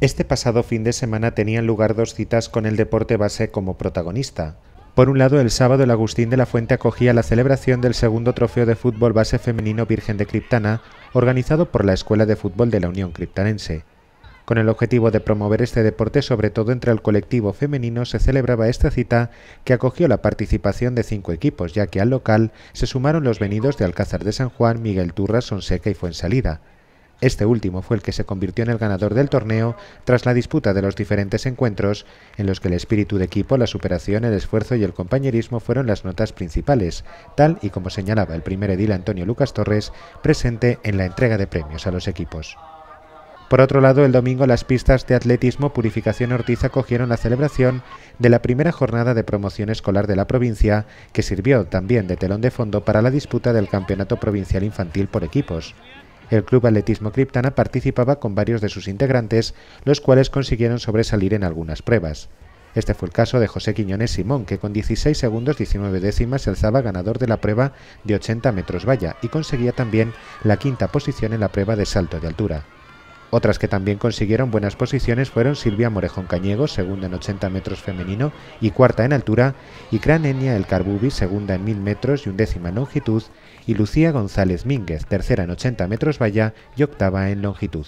Este pasado fin de semana tenían lugar dos citas con el deporte base como protagonista. Por un lado, el sábado el Agustín de la Fuente acogía la celebración del segundo trofeo de fútbol base femenino Virgen de Criptana, organizado por la Escuela de Fútbol de la Unión Criptanense. Con el objetivo de promover este deporte, sobre todo entre el colectivo femenino, se celebraba esta cita que acogió la participación de cinco equipos, ya que al local se sumaron los venidos de Alcázar de San Juan, Miguel Turra, Sonseca y Fuensalida. Este último fue el que se convirtió en el ganador del torneo tras la disputa de los diferentes encuentros, en los que el espíritu de equipo, la superación, el esfuerzo y el compañerismo fueron las notas principales, tal y como señalaba el primer edil Antonio Lucas Torres, presente en la entrega de premios a los equipos. Por otro lado, el domingo las pistas de atletismo Purificación Ortiz acogieron la celebración de la primera jornada de promoción escolar de la provincia, que sirvió también de telón de fondo para la disputa del Campeonato Provincial Infantil por equipos. El Club Atletismo Criptana participaba con varios de sus integrantes, los cuales consiguieron sobresalir en algunas pruebas. Este fue el caso de José Quiñones Simón, que con 16 segundos 19 décimas se alzaba ganador de la prueba de 80 metros valla y conseguía también la quinta posición en la prueba de salto de altura. Otras que también consiguieron buenas posiciones fueron Silvia Morejón Cañego, segunda en 80 metros femenino y cuarta en altura, y Cranenia El Carbubi, segunda en 1000 metros y undécima en longitud, y Lucía González Mínguez, tercera en 80 metros valla y octava en longitud.